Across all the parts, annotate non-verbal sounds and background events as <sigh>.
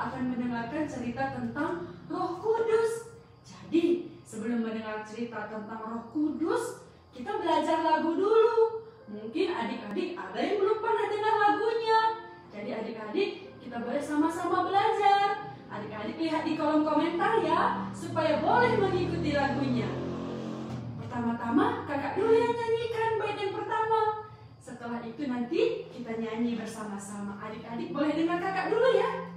akan mendengarkan cerita tentang Roh Kudus. Jadi, sebelum mendengar cerita tentang Roh Kudus, kita belajar lagu dulu. Mungkin adik-adik ada yang belum pernah dengar lagunya. Jadi adik-adik, kita boleh sama-sama belajar. Adik-adik lihat di kolom komentar ya, supaya boleh mengikuti lagunya. Pertama-tama, kakak dulu yang nyanyikan bait yang pertama. Setelah itu nanti kita nyanyi bersama-sama. Adik-adik boleh dengar kakak dulu ya.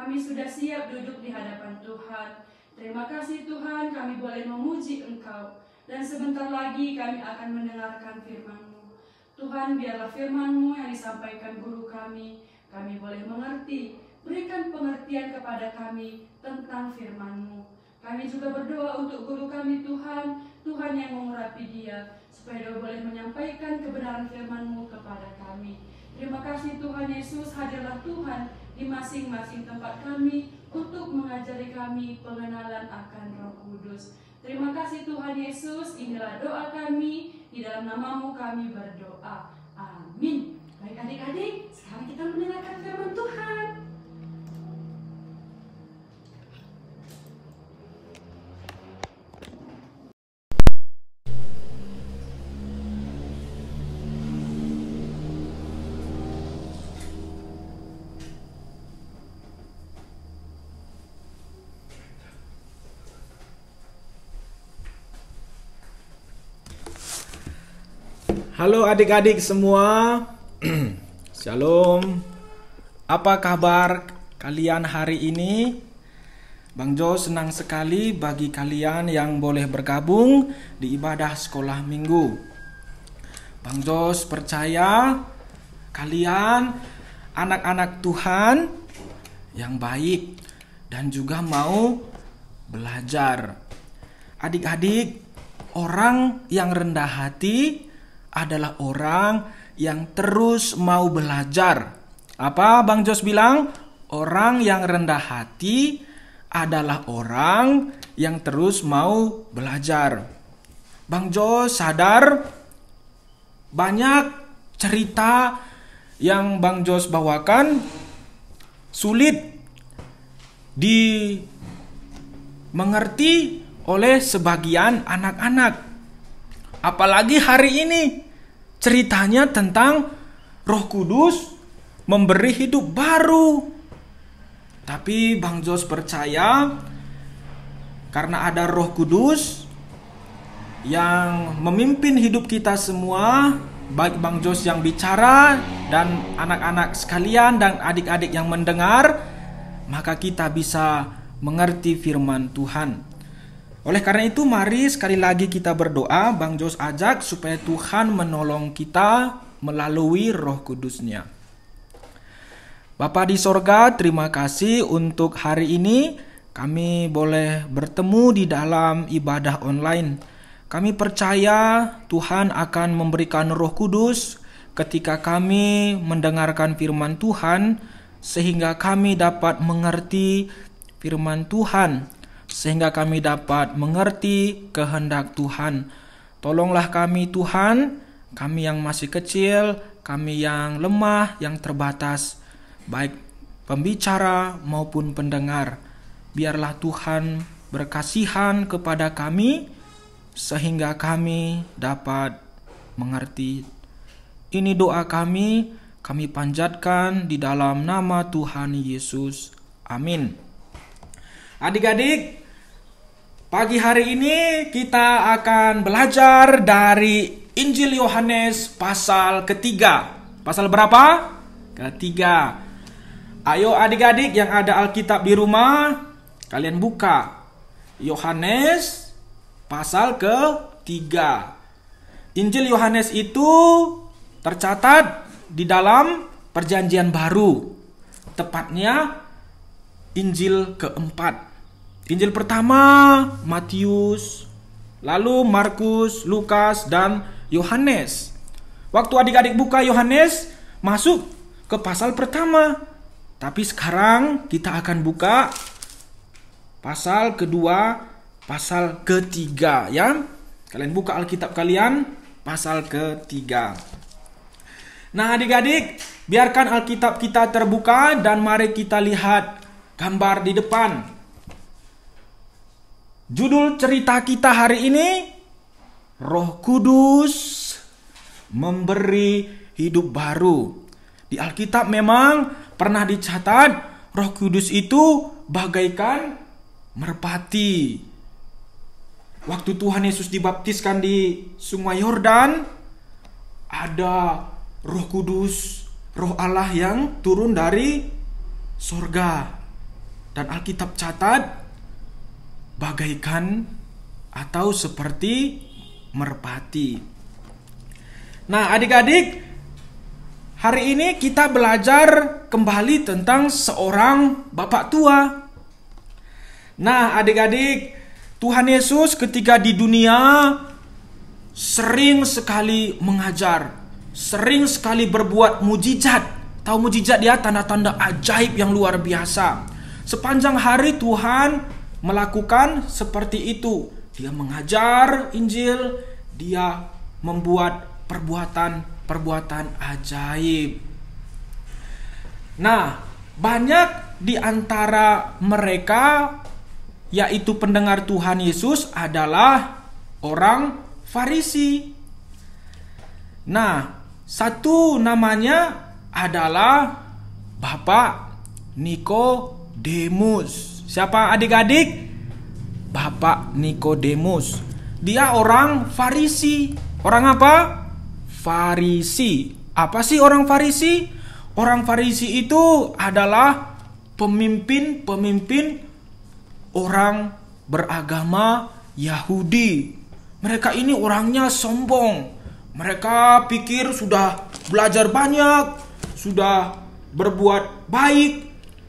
Kami sudah siap duduk di hadapan Tuhan. Terima kasih Tuhan, kami boleh memuji Engkau. Dan sebentar lagi kami akan mendengarkan firman-Mu. Tuhan, biarlah firman-Mu yang disampaikan guru kami, kami boleh mengerti. Berikan pengertian kepada kami tentang firman-Mu. Kami juga berdoa untuk guru kami Tuhan, Tuhan yang mengurapi dia, supaya dia boleh menyampaikan kebenaran firman-Mu kepada kami. Terima kasih Tuhan Yesus, hadirlah Tuhan di masing-masing tempat kami untuk mengajari kami pengenalan akan Roh Kudus. Terima kasih Tuhan Yesus, inilah doa kami, di dalam namamu kami berdoa. Amin. Baik adik-adik, sekarang kita mendengarkan firman Tuhan. Halo adik-adik semua. <clears throat> Shalom. Apa kabar kalian hari ini? Bang Jo senang sekali bagi kalian yang boleh bergabung di ibadah sekolah minggu. Bang Jo percaya kalian anak-anak Tuhan yang baik dan juga mau belajar. Adik-adik, orang yang rendah hati adalah orang yang terus mau belajar. Apa Bang Jos bilang? Orang yang rendah hati adalah orang yang terus mau belajar. Bang Jos sadar banyak cerita yang Bang Jos bawakan sulit dimengerti oleh sebagian anak-anak. Apalagi hari ini ceritanya tentang Roh Kudus memberi hidup baru. Tapi Bang Jos percaya karena ada Roh Kudus yang memimpin hidup kita semua, baik Bang Jos yang bicara dan anak-anak sekalian dan adik-adik yang mendengar, maka kita bisa mengerti firman Tuhan. Oleh karena itu, mari sekali lagi kita berdoa, Bang Jos ajak supaya Tuhan menolong kita melalui roh kudusnya. Bapak di sorga, terima kasih untuk hari ini kami boleh bertemu di dalam ibadah online. Kami percaya Tuhan akan memberikan roh kudus ketika kami mendengarkan firman Tuhan sehingga kami dapat mengerti firman Tuhan sehingga kami dapat mengerti kehendak Tuhan. Tolonglah kami Tuhan, kami yang masih kecil, kami yang lemah, yang terbatas, baik pembicara maupun pendengar. Biarlah Tuhan berkasihan kepada kami sehingga kami dapat mengerti. Ini doa kami, kami panjatkan di dalam nama Tuhan Yesus. Amin. Adik-adik, Pagi hari ini kita akan belajar dari Injil Yohanes pasal ketiga. Pasal berapa? Ketiga. Ayo adik-adik yang ada Alkitab di rumah, kalian buka Yohanes pasal ketiga. Injil Yohanes itu tercatat di dalam Perjanjian Baru, tepatnya Injil keempat Injil pertama Matius, lalu Markus, Lukas, dan Yohanes. Waktu adik-adik buka Yohanes, masuk ke pasal pertama. Tapi sekarang kita akan buka pasal kedua, pasal ketiga ya. Kalian buka Alkitab kalian pasal ketiga. Nah, adik-adik, biarkan Alkitab kita terbuka dan mari kita lihat gambar di depan. Judul cerita kita hari ini Roh Kudus memberi hidup baru. Di Alkitab memang pernah dicatat Roh Kudus itu bagaikan merpati. Waktu Tuhan Yesus dibaptiskan di Sungai Yordan ada Roh Kudus, Roh Allah yang turun dari sorga. Dan Alkitab catat bagaikan atau seperti merpati. Nah, adik-adik, hari ini kita belajar kembali tentang seorang bapak tua. Nah, adik-adik, Tuhan Yesus ketika di dunia sering sekali mengajar, sering sekali berbuat mujizat. Tahu mujizat dia tanda-tanda ajaib yang luar biasa. Sepanjang hari Tuhan melakukan seperti itu. Dia mengajar Injil, dia membuat perbuatan-perbuatan ajaib. Nah, banyak di antara mereka yaitu pendengar Tuhan Yesus adalah orang Farisi. Nah, satu namanya adalah Bapak Nikodemus. Siapa adik-adik? Bapak Nikodemus. Dia orang Farisi. Orang apa? Farisi. Apa sih orang Farisi? Orang Farisi itu adalah pemimpin-pemimpin orang beragama Yahudi. Mereka ini orangnya sombong. Mereka pikir sudah belajar banyak, sudah berbuat baik.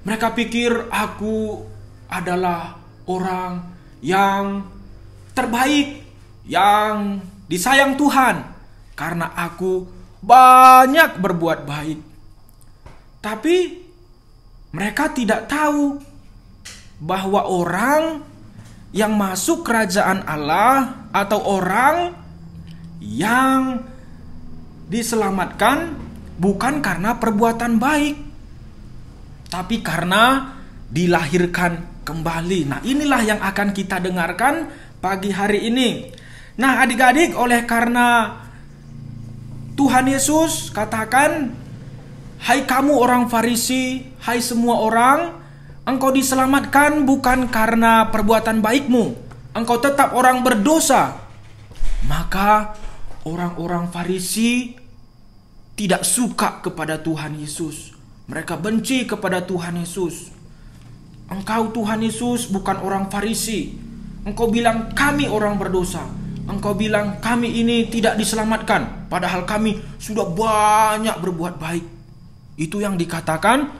Mereka pikir aku adalah orang yang terbaik, yang disayang Tuhan, karena aku banyak berbuat baik. Tapi mereka tidak tahu bahwa orang yang masuk kerajaan Allah atau orang yang diselamatkan bukan karena perbuatan baik, tapi karena dilahirkan kembali. Nah, inilah yang akan kita dengarkan pagi hari ini. Nah, adik-adik, oleh karena Tuhan Yesus katakan, "Hai kamu orang Farisi, hai semua orang, engkau diselamatkan bukan karena perbuatan baikmu, engkau tetap orang berdosa." Maka orang-orang Farisi tidak suka kepada Tuhan Yesus. Mereka benci kepada Tuhan Yesus. Engkau Tuhan Yesus bukan orang Farisi. Engkau bilang kami orang berdosa. Engkau bilang kami ini tidak diselamatkan padahal kami sudah banyak berbuat baik. Itu yang dikatakan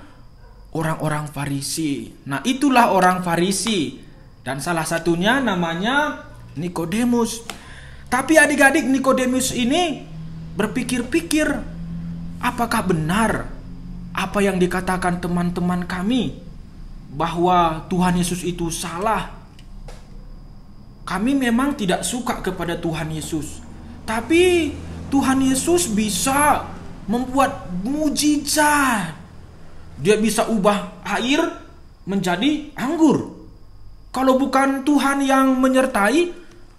orang-orang Farisi. Nah, itulah orang Farisi dan salah satunya namanya Nikodemus. Tapi adik-adik Nikodemus ini berpikir-pikir apakah benar apa yang dikatakan teman-teman kami bahwa Tuhan Yesus itu salah. Kami memang tidak suka kepada Tuhan Yesus, tapi Tuhan Yesus bisa membuat mujizat. Dia bisa ubah air menjadi anggur. Kalau bukan Tuhan yang menyertai,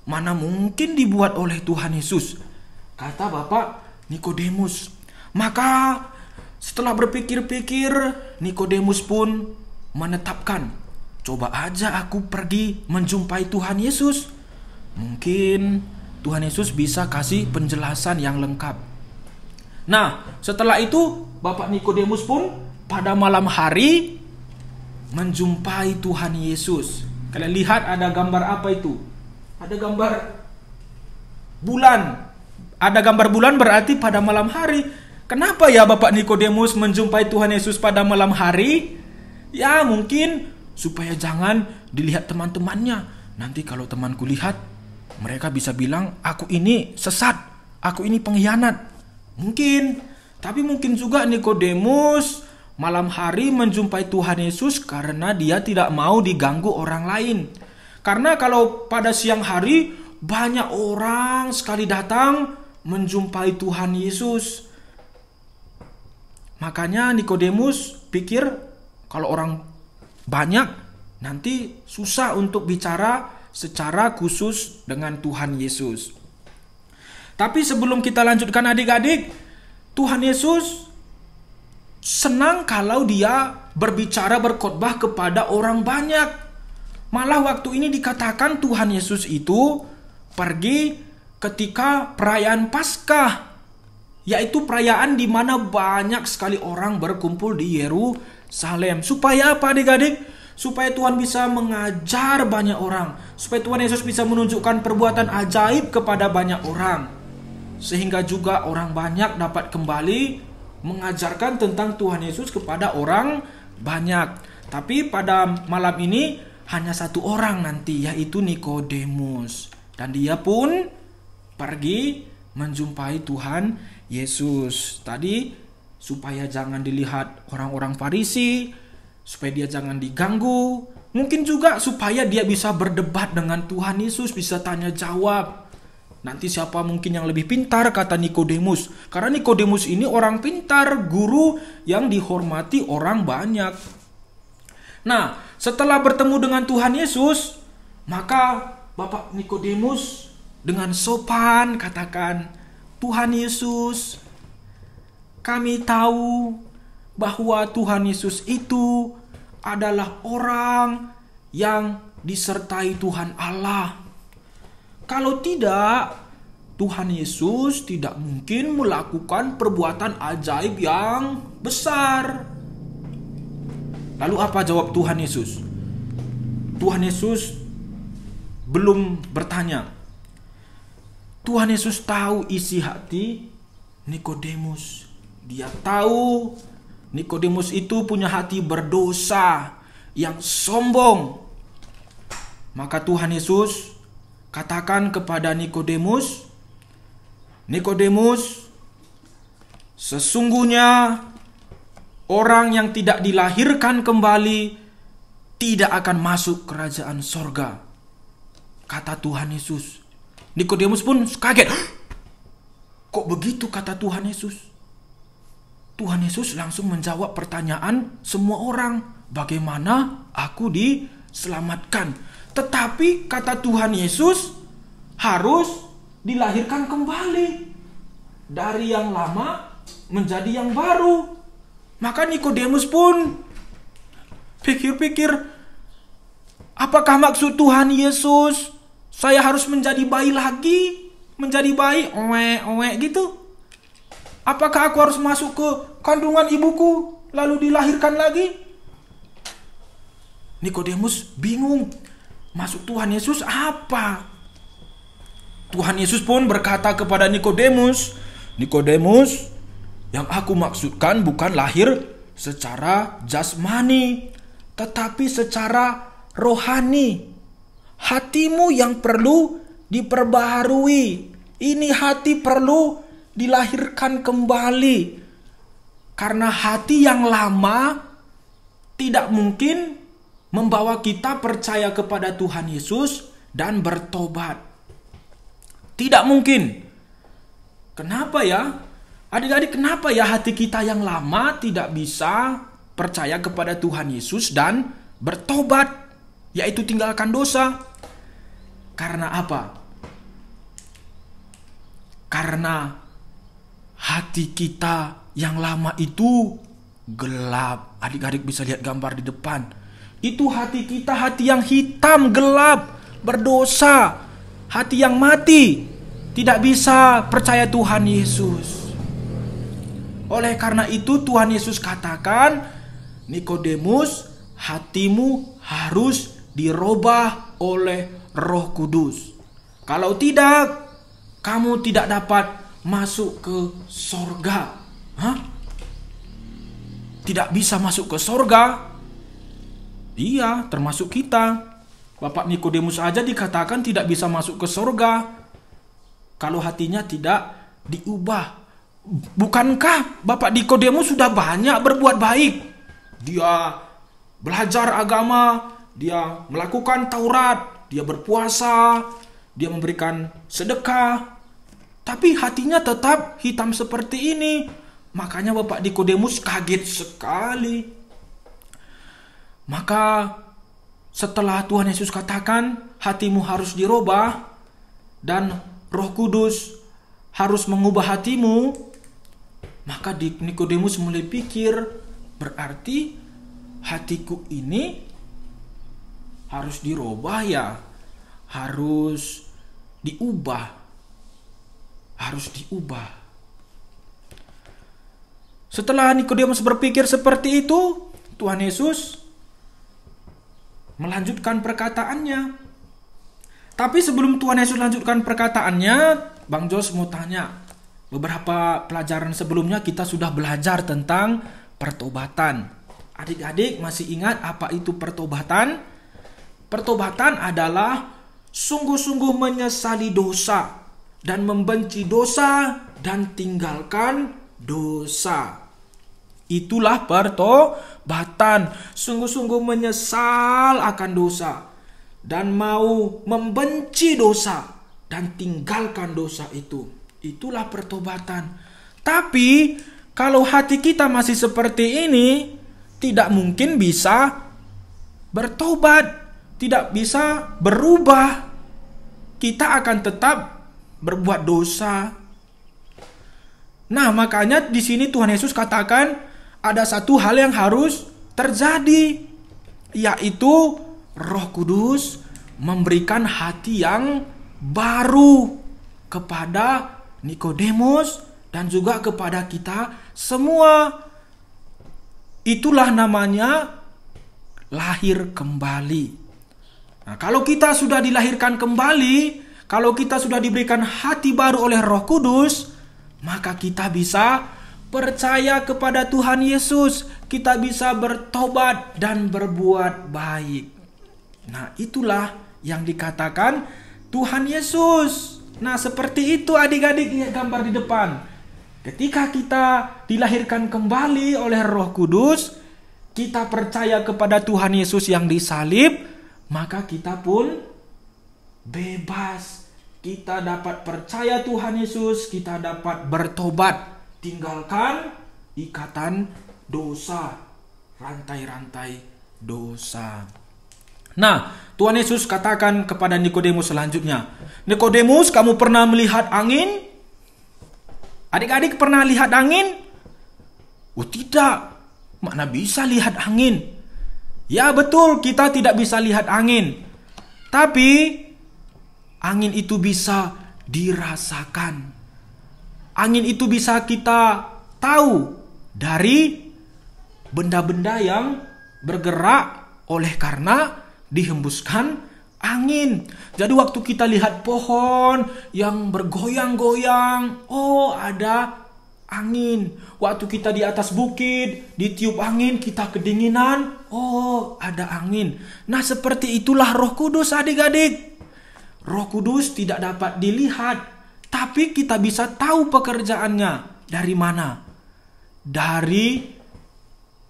mana mungkin dibuat oleh Tuhan Yesus? Kata Bapak Nikodemus. Maka setelah berpikir-pikir, Nikodemus pun menetapkan, coba aja aku pergi menjumpai Tuhan Yesus. Mungkin Tuhan Yesus bisa kasih penjelasan yang lengkap. Nah, setelah itu Bapak Nikodemus pun pada malam hari menjumpai Tuhan Yesus. Kalian lihat ada gambar apa itu? Ada gambar bulan. Ada gambar bulan berarti pada malam hari. Kenapa ya Bapak Nikodemus menjumpai Tuhan Yesus pada malam hari? Ya mungkin supaya jangan dilihat teman-temannya. Nanti kalau temanku lihat, mereka bisa bilang aku ini sesat, aku ini pengkhianat. Mungkin, tapi mungkin juga Nikodemus malam hari menjumpai Tuhan Yesus karena dia tidak mau diganggu orang lain. Karena kalau pada siang hari banyak orang sekali datang menjumpai Tuhan Yesus. Makanya Nikodemus pikir kalau orang banyak nanti susah untuk bicara secara khusus dengan Tuhan Yesus. Tapi sebelum kita lanjutkan adik-adik, Tuhan Yesus senang kalau dia berbicara berkhotbah kepada orang banyak. Malah waktu ini dikatakan Tuhan Yesus itu pergi ketika perayaan Paskah, yaitu perayaan di mana banyak sekali orang berkumpul di Yeru Salem. Supaya apa adik-adik? Supaya Tuhan bisa mengajar banyak orang. Supaya Tuhan Yesus bisa menunjukkan perbuatan ajaib kepada banyak orang. Sehingga juga orang banyak dapat kembali mengajarkan tentang Tuhan Yesus kepada orang banyak. Tapi pada malam ini hanya satu orang nanti yaitu Nikodemus. Dan dia pun pergi menjumpai Tuhan Yesus. Tadi supaya jangan dilihat orang-orang Farisi, supaya dia jangan diganggu. Mungkin juga supaya dia bisa berdebat dengan Tuhan Yesus, bisa tanya jawab. Nanti siapa mungkin yang lebih pintar kata Nikodemus. Karena Nikodemus ini orang pintar, guru yang dihormati orang banyak. Nah, setelah bertemu dengan Tuhan Yesus, maka Bapak Nikodemus dengan sopan katakan, "Tuhan Yesus, kami tahu bahwa Tuhan Yesus itu adalah orang yang disertai Tuhan Allah. Kalau tidak, Tuhan Yesus tidak mungkin melakukan perbuatan ajaib yang besar. Lalu, apa jawab Tuhan Yesus? Tuhan Yesus belum bertanya. Tuhan Yesus tahu isi hati Nikodemus. Dia tahu Nikodemus itu punya hati berdosa yang sombong. Maka Tuhan Yesus katakan kepada Nikodemus, Nikodemus, sesungguhnya orang yang tidak dilahirkan kembali tidak akan masuk kerajaan sorga. Kata Tuhan Yesus. Nikodemus pun kaget. <gasps> Kok begitu kata Tuhan Yesus? Tuhan Yesus langsung menjawab pertanyaan semua orang, "Bagaimana aku diselamatkan?" Tetapi kata Tuhan Yesus harus dilahirkan kembali dari yang lama menjadi yang baru. Maka Nikodemus pun pikir-pikir, apakah maksud Tuhan Yesus? Saya harus menjadi bayi lagi, menjadi bayi, oe oe gitu. Apakah aku harus masuk ke kandungan ibuku lalu dilahirkan lagi? Nikodemus bingung. Masuk Tuhan Yesus apa? Tuhan Yesus pun berkata kepada Nikodemus, "Nikodemus, yang aku maksudkan bukan lahir secara jasmani, tetapi secara rohani. Hatimu yang perlu diperbaharui. Ini hati perlu dilahirkan kembali karena hati yang lama tidak mungkin membawa kita percaya kepada Tuhan Yesus dan bertobat. Tidak mungkin. Kenapa ya? Adik-adik, kenapa ya hati kita yang lama tidak bisa percaya kepada Tuhan Yesus dan bertobat, yaitu tinggalkan dosa? Karena apa? Karena hati kita yang lama itu gelap. Adik-adik bisa lihat gambar di depan. Itu hati kita hati yang hitam, gelap, berdosa, hati yang mati, tidak bisa percaya Tuhan Yesus. Oleh karena itu Tuhan Yesus katakan, Nikodemus, hatimu harus dirubah oleh Roh Kudus. Kalau tidak, kamu tidak dapat masuk ke sorga. Hah? Tidak bisa masuk ke sorga? Iya, termasuk kita. Bapak Nikodemus aja dikatakan tidak bisa masuk ke sorga. Kalau hatinya tidak diubah. Bukankah Bapak Nikodemus sudah banyak berbuat baik? Dia belajar agama, dia melakukan Taurat, dia berpuasa, dia memberikan sedekah, tapi hatinya tetap hitam seperti ini. Makanya Bapak Nikodemus kaget sekali. Maka setelah Tuhan Yesus katakan hatimu harus dirubah dan Roh Kudus harus mengubah hatimu, maka Nikodemus mulai pikir berarti hatiku ini harus dirubah ya, harus diubah harus diubah. Setelah Nikodemus berpikir seperti itu, Tuhan Yesus melanjutkan perkataannya. Tapi sebelum Tuhan Yesus lanjutkan perkataannya, Bang Jos mau tanya, beberapa pelajaran sebelumnya kita sudah belajar tentang pertobatan. Adik-adik masih ingat apa itu pertobatan? Pertobatan adalah sungguh-sungguh menyesali dosa dan membenci dosa dan tinggalkan dosa. Itulah pertobatan, sungguh-sungguh menyesal akan dosa dan mau membenci dosa dan tinggalkan dosa itu. Itulah pertobatan. Tapi kalau hati kita masih seperti ini, tidak mungkin bisa bertobat, tidak bisa berubah. Kita akan tetap berbuat dosa. Nah, makanya di sini Tuhan Yesus katakan ada satu hal yang harus terjadi, yaitu Roh Kudus memberikan hati yang baru kepada Nikodemus dan juga kepada kita semua. Itulah namanya lahir kembali. Nah, kalau kita sudah dilahirkan kembali, kalau kita sudah diberikan hati baru oleh Roh Kudus, maka kita bisa percaya kepada Tuhan Yesus, kita bisa bertobat dan berbuat baik. Nah, itulah yang dikatakan Tuhan Yesus. Nah, seperti itu adik-adik gambar di depan. Ketika kita dilahirkan kembali oleh Roh Kudus, kita percaya kepada Tuhan Yesus yang disalib, maka kita pun bebas kita dapat percaya Tuhan Yesus, kita dapat bertobat, tinggalkan ikatan dosa, rantai-rantai dosa. Nah, Tuhan Yesus katakan kepada Nikodemus selanjutnya, "Nikodemus, kamu pernah melihat angin? Adik-adik pernah lihat angin? Oh, tidak. Mana bisa lihat angin? Ya, betul, kita tidak bisa lihat angin. Tapi Angin itu bisa dirasakan. Angin itu bisa kita tahu dari benda-benda yang bergerak oleh karena dihembuskan angin. Jadi waktu kita lihat pohon yang bergoyang-goyang, oh ada angin. Waktu kita di atas bukit, ditiup angin, kita kedinginan, oh ada angin. Nah seperti itulah roh kudus adik-adik. Roh Kudus tidak dapat dilihat, tapi kita bisa tahu pekerjaannya dari mana. Dari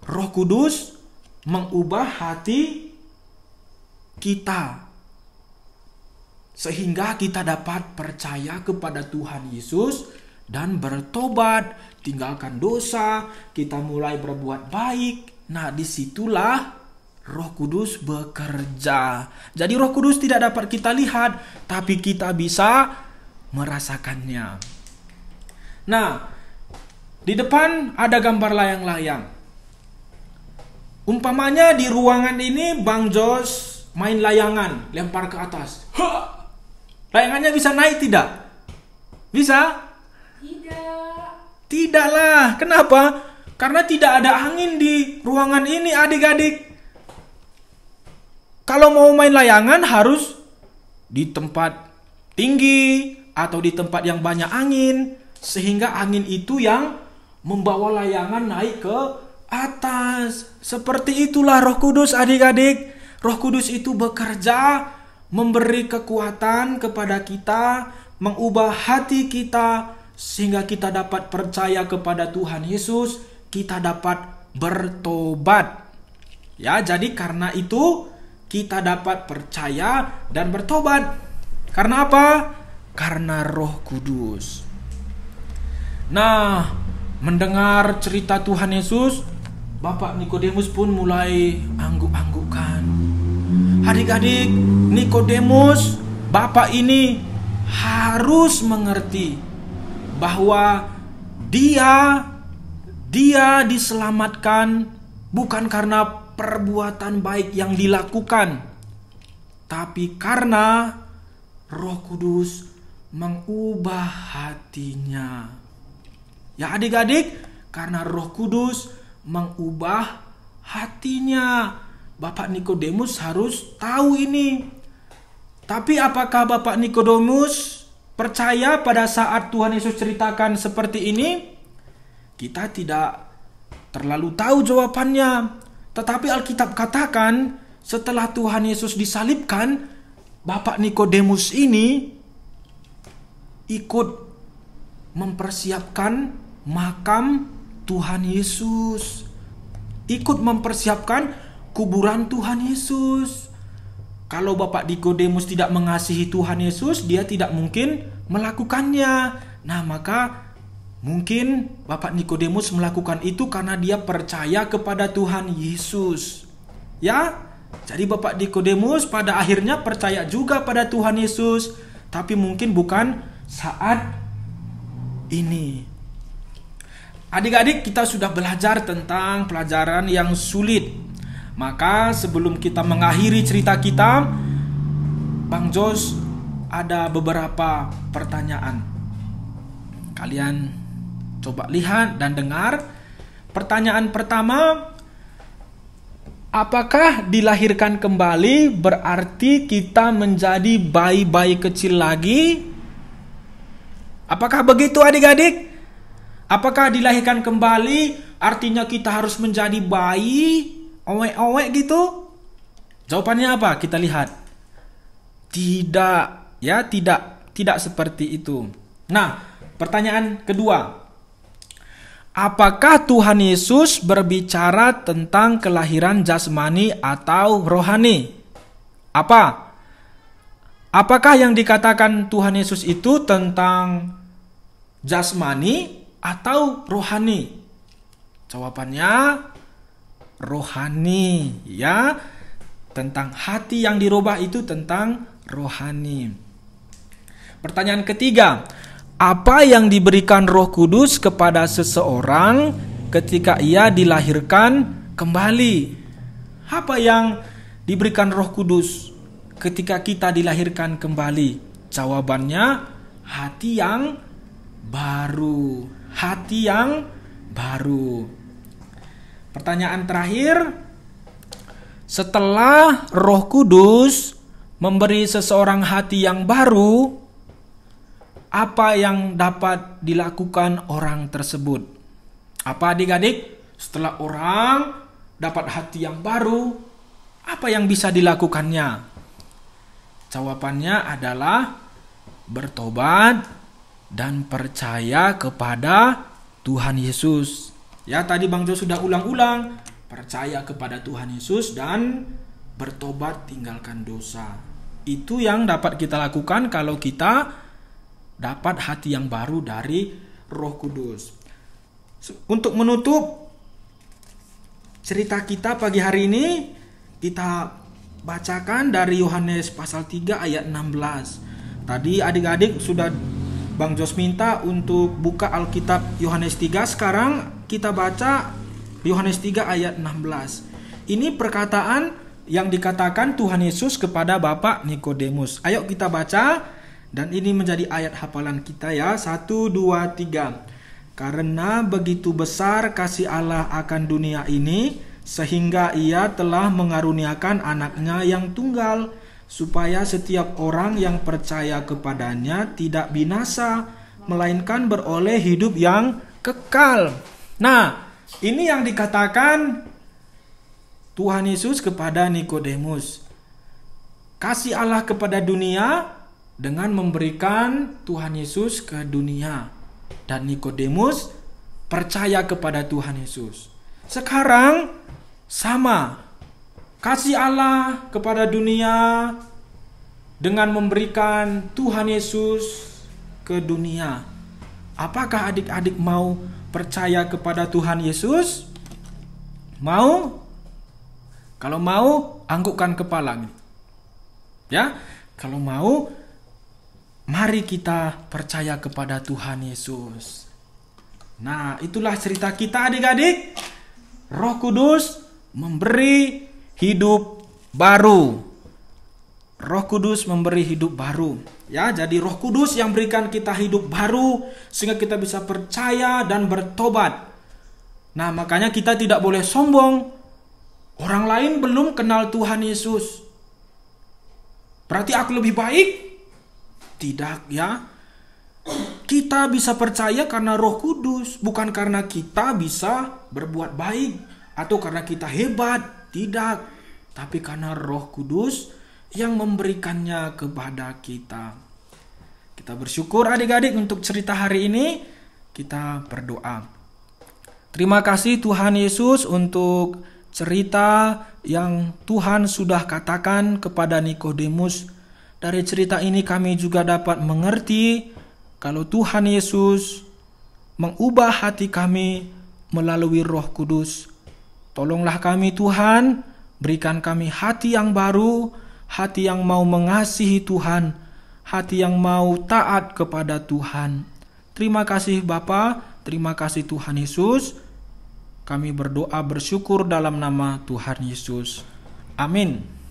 Roh Kudus mengubah hati kita sehingga kita dapat percaya kepada Tuhan Yesus dan bertobat, tinggalkan dosa, kita mulai berbuat baik. Nah, disitulah Roh Kudus bekerja. Jadi Roh Kudus tidak dapat kita lihat, tapi kita bisa merasakannya. Nah, di depan ada gambar layang-layang. Umpamanya di ruangan ini Bang Jos main layangan, lempar ke atas. Hah! Layangannya bisa naik tidak? Bisa? Tidak. Tidaklah. Kenapa? Karena tidak ada angin di ruangan ini, adik-adik. Kalau mau main layangan harus di tempat tinggi atau di tempat yang banyak angin sehingga angin itu yang membawa layangan naik ke atas. Seperti itulah Roh Kudus adik-adik. Roh Kudus itu bekerja memberi kekuatan kepada kita, mengubah hati kita sehingga kita dapat percaya kepada Tuhan Yesus, kita dapat bertobat. Ya, jadi karena itu kita dapat percaya dan bertobat. Karena apa? Karena Roh Kudus. Nah, mendengar cerita Tuhan Yesus, Bapak Nikodemus pun mulai angguk-anggukan. Adik-adik, Nikodemus, Bapak ini harus mengerti bahwa dia dia diselamatkan bukan karena perbuatan baik yang dilakukan, tapi karena Roh Kudus mengubah hatinya. Ya, adik-adik, karena Roh Kudus mengubah hatinya. Bapak Nikodemus harus tahu ini. Tapi apakah Bapak Nikodemus percaya pada saat Tuhan Yesus ceritakan seperti ini? Kita tidak terlalu tahu jawabannya. Tetapi Alkitab katakan setelah Tuhan Yesus disalibkan, Bapak Nikodemus ini ikut mempersiapkan makam Tuhan Yesus. Ikut mempersiapkan kuburan Tuhan Yesus. Kalau Bapak Nikodemus tidak mengasihi Tuhan Yesus, dia tidak mungkin melakukannya. Nah, maka Mungkin Bapak Nikodemus melakukan itu karena dia percaya kepada Tuhan Yesus. Ya, jadi Bapak Nikodemus pada akhirnya percaya juga pada Tuhan Yesus, tapi mungkin bukan saat ini. Adik-adik, kita sudah belajar tentang pelajaran yang sulit. Maka sebelum kita mengakhiri cerita kita, Bang Jos ada beberapa pertanyaan. Kalian Coba lihat dan dengar. Pertanyaan pertama, apakah dilahirkan kembali berarti kita menjadi bayi-bayi kecil lagi? Apakah begitu adik-adik? Apakah dilahirkan kembali artinya kita harus menjadi bayi? Owek-owek gitu? Jawabannya apa? Kita lihat. Tidak, ya, tidak, tidak seperti itu. Nah, pertanyaan kedua. Apakah Tuhan Yesus berbicara tentang kelahiran jasmani atau rohani? Apa? Apakah yang dikatakan Tuhan Yesus itu tentang jasmani atau rohani? Jawabannya rohani, ya. Tentang hati yang dirubah itu tentang rohani. Pertanyaan ketiga, apa yang diberikan Roh Kudus kepada seseorang ketika ia dilahirkan kembali. Apa yang diberikan Roh Kudus ketika kita dilahirkan kembali? Jawabannya hati yang baru, hati yang baru. Pertanyaan terakhir, setelah Roh Kudus memberi seseorang hati yang baru, apa yang dapat dilakukan orang tersebut. Apa adik-adik? Setelah orang dapat hati yang baru, apa yang bisa dilakukannya? Jawabannya adalah bertobat dan percaya kepada Tuhan Yesus. Ya, tadi Bang Jo sudah ulang-ulang, percaya kepada Tuhan Yesus dan bertobat tinggalkan dosa. Itu yang dapat kita lakukan kalau kita dapat hati yang baru dari Roh Kudus. Untuk menutup cerita kita pagi hari ini, kita bacakan dari Yohanes pasal 3 ayat 16. Tadi adik-adik sudah Bang Jos minta untuk buka Alkitab Yohanes 3. Sekarang kita baca Yohanes 3 ayat 16. Ini perkataan yang dikatakan Tuhan Yesus kepada Bapak Nikodemus. Ayo kita baca dan ini menjadi ayat hafalan kita ya. Satu, dua, tiga. Karena begitu besar kasih Allah akan dunia ini, sehingga ia telah mengaruniakan anaknya yang tunggal, supaya setiap orang yang percaya kepadanya tidak binasa, melainkan beroleh hidup yang kekal. Nah, ini yang dikatakan Tuhan Yesus kepada Nikodemus. Kasih Allah kepada dunia dengan memberikan Tuhan Yesus ke dunia. Dan Nikodemus percaya kepada Tuhan Yesus. Sekarang sama. Kasih Allah kepada dunia dengan memberikan Tuhan Yesus ke dunia. Apakah adik-adik mau percaya kepada Tuhan Yesus? Mau? Kalau mau, anggukkan kepala. Ya, kalau mau, Mari kita percaya kepada Tuhan Yesus. Nah, itulah cerita kita adik-adik. Roh Kudus memberi hidup baru. Roh Kudus memberi hidup baru. Ya, jadi Roh Kudus yang berikan kita hidup baru sehingga kita bisa percaya dan bertobat. Nah, makanya kita tidak boleh sombong. Orang lain belum kenal Tuhan Yesus. Berarti aku lebih baik? Tidak ya. Kita bisa percaya karena Roh Kudus, bukan karena kita bisa berbuat baik atau karena kita hebat. Tidak, tapi karena Roh Kudus yang memberikannya kepada kita. Kita bersyukur adik-adik untuk cerita hari ini. Kita berdoa. Terima kasih Tuhan Yesus untuk cerita yang Tuhan sudah katakan kepada Nikodemus dari cerita ini kami juga dapat mengerti kalau Tuhan Yesus mengubah hati kami melalui Roh Kudus. Tolonglah kami Tuhan, berikan kami hati yang baru, hati yang mau mengasihi Tuhan, hati yang mau taat kepada Tuhan. Terima kasih Bapa, terima kasih Tuhan Yesus. Kami berdoa bersyukur dalam nama Tuhan Yesus. Amin.